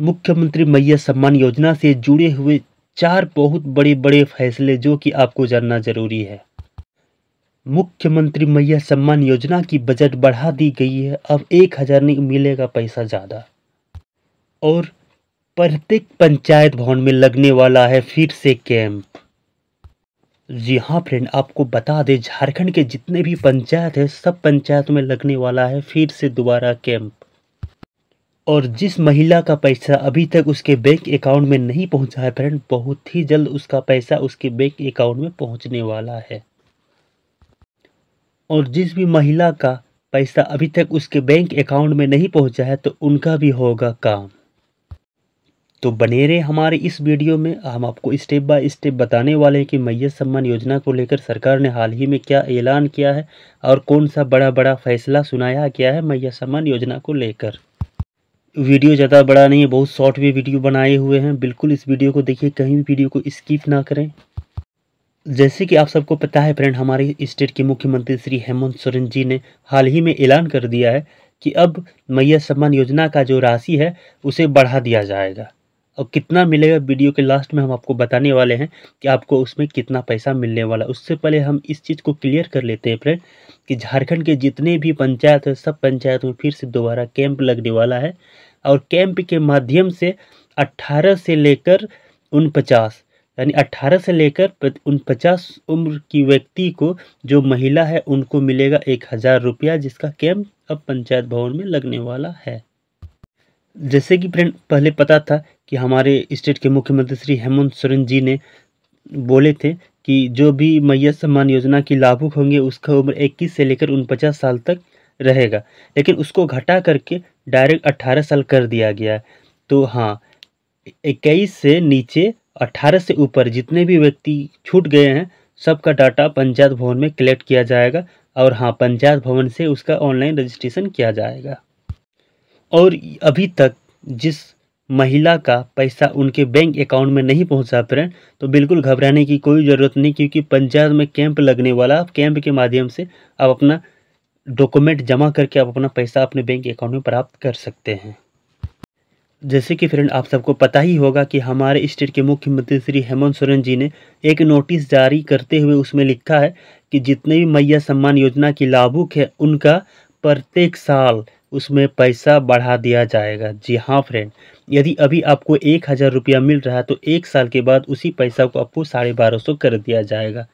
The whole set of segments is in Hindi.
मुख्यमंत्री मैया सम्मान योजना से जुड़े हुए चार बहुत बड़े बड़े फैसले जो कि आपको जानना जरूरी है मुख्यमंत्री मैया सम्मान योजना की बजट बढ़ा दी गई है अब एक हज़ार नहीं मिलेगा पैसा ज़्यादा और प्रत्येक पंचायत भवन में लगने वाला है फिर से कैंप जी हाँ फ्रेंड आपको बता दें झारखंड के जितने भी पंचायत हैं सब पंचायत में लगने वाला है फिर से दोबारा कैंप और जिस महिला का पैसा अभी तक उसके बैंक अकाउंट में नहीं पहुंचा है फ्रेंड बहुत ही जल्द उसका पैसा उसके बैंक अकाउंट में पहुंचने वाला है और जिस भी महिला का पैसा अभी तक उसके बैंक अकाउंट में नहीं पहुंचा है तो उनका भी होगा काम तो बने रहे हमारे इस वीडियो में हम आपको स्टेप बाय स्टेप बताने वाले हैं कि मैयत सम्मान योजना को लेकर सरकार ने हाल ही में क्या ऐलान किया है और कौन सा बड़ा बड़ा फैसला सुनाया गया है मैयत सम्मान योजना को लेकर वीडियो ज़्यादा बड़ा नहीं है बहुत शॉर्ट भी वीडियो बनाए हुए हैं बिल्कुल इस वीडियो को देखिए कहीं भी वीडियो को स्किप ना करें जैसे कि आप सबको पता है फ्रेंड हमारे स्टेट के मुख्यमंत्री श्री हेमंत सोरेन जी ने हाल ही में ऐलान कर दिया है कि अब मैया सम्मान योजना का जो राशि है उसे बढ़ा दिया जाएगा और कितना मिलेगा वीडियो के लास्ट में हम आपको बताने वाले हैं कि आपको उसमें कितना पैसा मिलने वाला उससे पहले हम इस चीज़ को क्लियर कर लेते हैं फ्रेंड कि झारखंड के जितने भी पंचायत है सब पंचायत में फिर से दोबारा कैंप लगने वाला है और कैंप के माध्यम से अट्ठारह से लेकर उनपचास यानी 18 से लेकर उनपचास उम्र की व्यक्ति को जो महिला है उनको मिलेगा एक हज़ार रुपया जिसका कैंप अब पंचायत भवन में लगने वाला है जैसे कि फ्रेंड पहले पता था कि हमारे स्टेट के मुख्यमंत्री श्री हेमंत सोरेन जी ने बोले थे कि जो भी मैया सम्मान योजना के लाभुक होंगे उसका उम्र 21 से लेकर उनपचास साल तक रहेगा लेकिन उसको घटा करके डायरेक्ट अट्ठारह साल कर दिया गया है तो हाँ इक्कीस से नीचे अट्ठारह से ऊपर जितने भी व्यक्ति छूट गए हैं सबका डाटा पंचायत भवन में कलेक्ट किया जाएगा और हाँ पंचायत भवन से उसका ऑनलाइन रजिस्ट्रेशन किया जाएगा और अभी तक जिस महिला का पैसा उनके बैंक अकाउंट में नहीं पहुंचा पर तो बिल्कुल घबराने की कोई ज़रूरत नहीं क्योंकि पंचायत में कैंप लगने वाला कैंप के माध्यम से आप अपना डॉक्यूमेंट जमा करके आप अपना पैसा अपने बैंक अकाउंट में प्राप्त कर सकते हैं जैसे कि फ्रेंड आप सबको पता ही होगा कि हमारे स्टेट के मुख्यमंत्री श्री हेमंत सोरेन जी ने एक नोटिस जारी करते हुए उसमें लिखा है कि जितने भी मैया सम्मान योजना की लाभुक है उनका प्रत्येक साल उसमें पैसा बढ़ा दिया जाएगा जी हाँ फ्रेंड यदि अभी आपको एक हज़ार रुपया मिल रहा है तो एक साल के बाद उसी पैसा को आपको साढ़े बारह सौ कर दिया जाएगा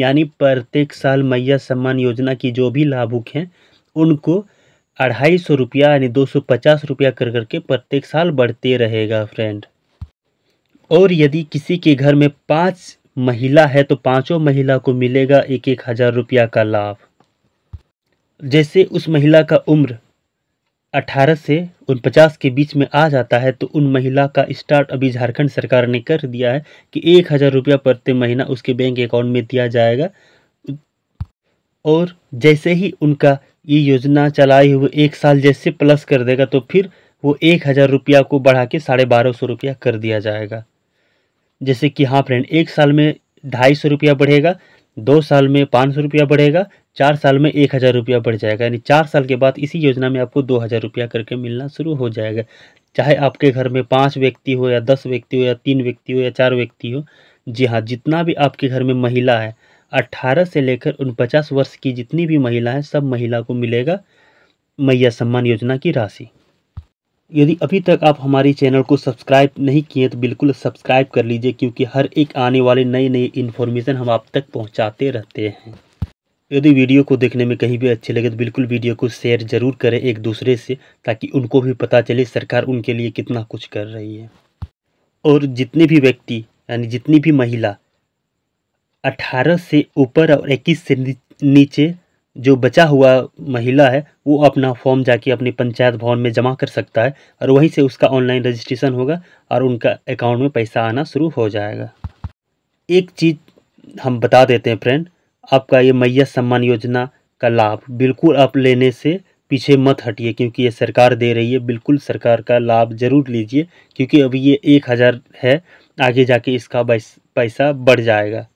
यानी प्रत्येक साल मैया सम्मान योजना की जो भी लाभुक हैं उनको अढ़ाई सौ रुपया यानी दो सौ पचास रुपया कर करके प्रत्येक साल बढ़ते रहेगा फ्रेंड और यदि किसी के घर में पाँच महिला है तो पांचों महिला को मिलेगा एक एक हज़ार रुपया का लाभ जैसे उस महिला का उम्र 18 से उनपचास के बीच में आ जाता है तो उन महिला का स्टार्ट अभी झारखंड सरकार ने कर दिया है कि एक हज़ार रुपया प्रति महीना उसके बैंक अकाउंट में दिया जाएगा और जैसे ही उनका ये योजना चलाए हुए एक साल जैसे प्लस कर देगा तो फिर वो एक हज़ार रुपया को बढ़ा के साढ़े बारह सौ रुपया कर दिया जाएगा जैसे कि हाँ फ्रेंड एक साल में ढाई सौ रुपया बढ़ेगा दो साल में पाँच सौ रुपया बढ़ेगा चार साल में एक हज़ार रुपया बढ़ जाएगा यानी चार साल के बाद इसी योजना में आपको दो हज़ार रुपया करके मिलना शुरू हो जाएगा चाहे आपके घर में पाँच व्यक्ति हो या दस व्यक्ति हो या तीन व्यक्ति हो या चार व्यक्ति हो जी हाँ जितना भी आपके घर में महिला है अट्ठारह से लेकर उन पचास वर्ष की जितनी भी महिला है सब महिला को मिलेगा मैया सम्मान योजना की राशि यदि अभी तक आप हमारे चैनल को सब्सक्राइब नहीं किए तो बिल्कुल सब्सक्राइब कर लीजिए क्योंकि हर एक आने वाले नए नए इन्फॉर्मेशन हम आप तक पहुंचाते रहते हैं यदि वीडियो को देखने में कहीं भी अच्छे लगे तो बिल्कुल वीडियो को शेयर ज़रूर करें एक दूसरे से ताकि उनको भी पता चले सरकार उनके लिए कितना कुछ कर रही है और जितने भी व्यक्ति यानी जितनी भी महिला अठारह से ऊपर और इक्कीस से नीचे जो बचा हुआ महिला है वो अपना फॉर्म जाके अपने पंचायत भवन में जमा कर सकता है और वहीं से उसका ऑनलाइन रजिस्ट्रेशन होगा और उनका अकाउंट में पैसा आना शुरू हो जाएगा एक चीज़ हम बता देते हैं फ्रेंड आपका ये मैया सम्मान योजना का लाभ बिल्कुल आप लेने से पीछे मत हटिए क्योंकि ये सरकार दे रही है बिल्कुल सरकार का लाभ ज़रूर लीजिए क्योंकि अभी ये एक हज़ार है आगे जाके इसका पैसा बढ़ जाएगा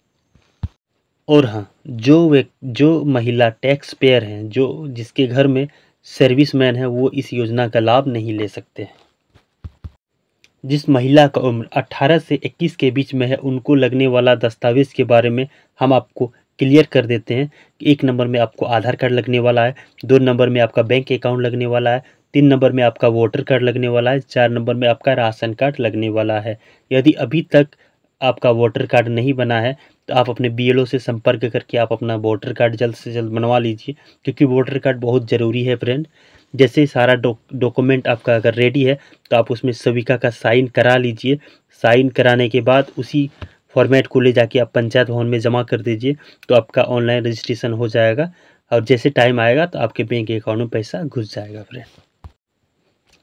और हाँ जो वे जो महिला टैक्स पेयर हैं जो जिसके घर में सर्विसमैन है वो इस योजना का लाभ नहीं ले सकते हैं जिस महिला का उम्र 18 से 21 के बीच में है उनको लगने वाला दस्तावेज़ के बारे में हम आपको क्लियर कर देते हैं एक नंबर में आपको आधार कार्ड लगने वाला है दो नंबर में आपका बैंक अकाउंट लगने वाला है तीन नंबर में आपका वोटर कार्ड लगने वाला है चार नंबर में आपका राशन कार्ड लगने वाला है यदि अभी तक आपका वोटर कार्ड नहीं बना है तो आप अपने बी से संपर्क करके आप अपना वोटर कार्ड जल्द से जल्द बनवा लीजिए क्योंकि वोटर कार्ड बहुत ज़रूरी है फ्रेंड जैसे ही सारा डॉक्यूमेंट आपका अगर रेडी है तो आप उसमें सविका का साइन करा लीजिए साइन कराने के बाद उसी फॉर्मेट को ले जाके आप पंचायत भवन में जमा कर दीजिए तो आपका ऑनलाइन रजिस्ट्रेशन हो जाएगा और जैसे टाइम आएगा तो आपके बैंक अकाउंट में पैसा घुस जाएगा फ्रेंड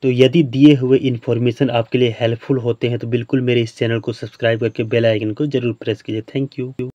तो यदि दिए हुए इन्फॉर्मेशन आपके लिए हेल्पफुल होते हैं तो बिल्कुल मेरे इस चैनल को सब्सक्राइब करके बेल आइकन को जरूर प्रेस कीजिए थैंक यू